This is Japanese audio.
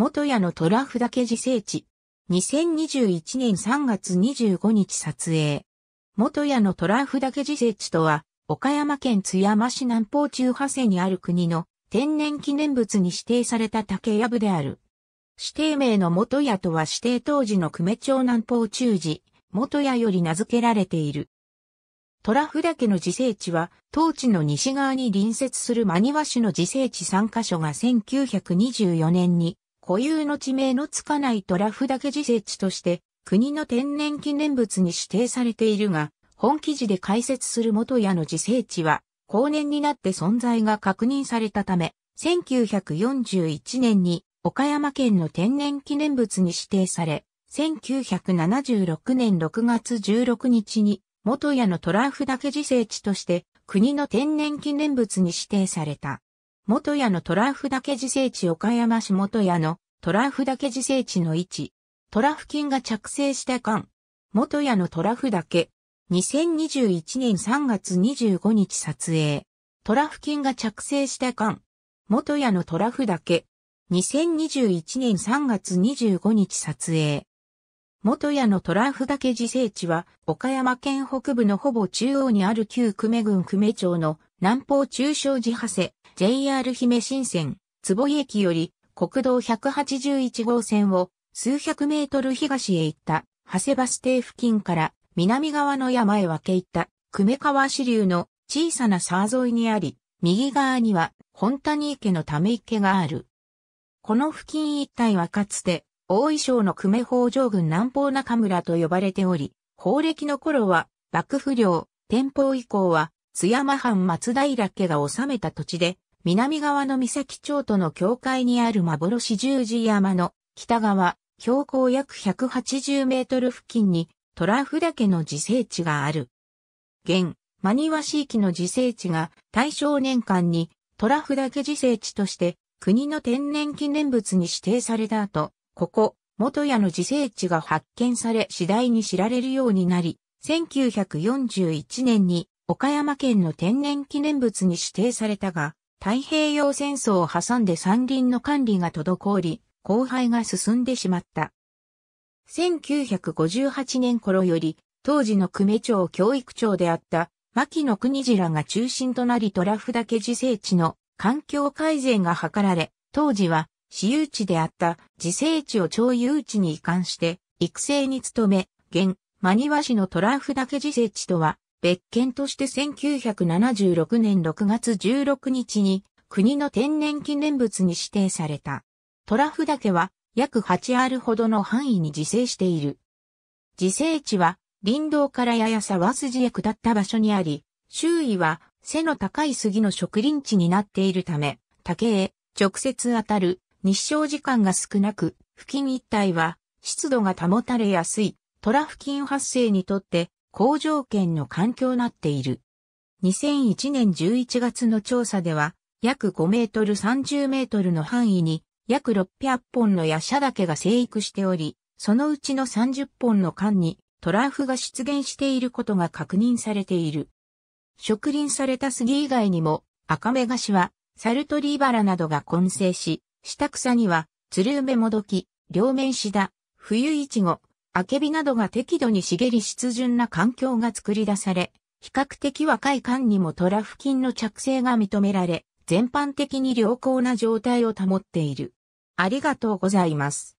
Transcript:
元屋の虎だけ自生地。2021年3月25日撮影。元屋の虎だけ自生地とは、岡山県津山市南方中派生にある国の天然記念物に指定された竹やぶである。指定名の元屋とは指定当時の久米町南方中寺、元屋より名付けられている。虎だけの自生地は、当地の西側に隣接する真庭市の自生地3カ所が1924年に固有の地名のつかないトラフだけ自生地として国の天然記念物に指定されているが、本記事で解説する元屋の自生地は、後年になって存在が確認されたため、1941年に岡山県の天然記念物に指定され、1976年6月16日に元屋のトラフだけ自生地として国の天然記念物に指定された。元屋のトラフ岳自生地岡山市元屋のトラフ岳自生地の位置。トラフ菌が着生した間。元屋のトラフ岳。2021年3月25日撮影。トラフ菌が着生した間。元屋のトラフ岳。2021年3月25日撮影。元屋のトラフ岳自生地は、岡山県北部のほぼ中央にある旧久米郡久米町の南方中小寺派生。JR 姫新線、坪井駅より国道181号線を数百メートル東へ行った長谷バス停付近から南側の山へ分け入った久米川支流の小さな沢沿いにあり、右側には本谷池のため池がある。この付近一帯はかつて大井省の久米北条郡南方中村と呼ばれており、法暦の頃は幕府領、天保以降は津山藩松平家が治めた土地で、南側の三崎町との境界にある幻十字山の北側、標高約180メートル付近にトラフ岳の自生地がある。現、真庭市域の自生地が大正年間にトラフ岳自生地として国の天然記念物に指定された後、ここ、元屋の自生地が発見され次第に知られるようになり、1941年に岡山県の天然記念物に指定されたが、太平洋戦争を挟んで山林の管理が滞り、荒廃が進んでしまった。1958年頃より、当時の久米町教育長であった牧野国次らが中心となりトラフ岳自生地の環境改善が図られ、当時は私有地であった自生地を超有地に移管して育成に努め、現、真庭市のトラフ岳自生地とは別件として1976年6月16日に国の天然記念物に指定された。トラフ岳は約8アールほどの範囲に自生している。自生地は林道からやや沢筋へ下った場所にあり、周囲は背の高い杉の植林地になっているため、竹へ直接当たる日照時間が少なく、付近一帯は湿度が保たれやすいトラフ菌発生にとって好条件の環境なっている。2001年11月の調査では、約5メートル30メートルの範囲に、約600本のヤシャダケが生育しており、そのうちの30本の間にトランフが出現していることが確認されている。植林された杉以外にも、赤目菓は、サルトリーバラなどが混成し、下草には、ツルウメモドキ、両面シダ、冬イチゴ、アケビなどが適度に茂り湿潤な環境が作り出され、比較的若い間にもトラフ菌の着生が認められ、全般的に良好な状態を保っている。ありがとうございます。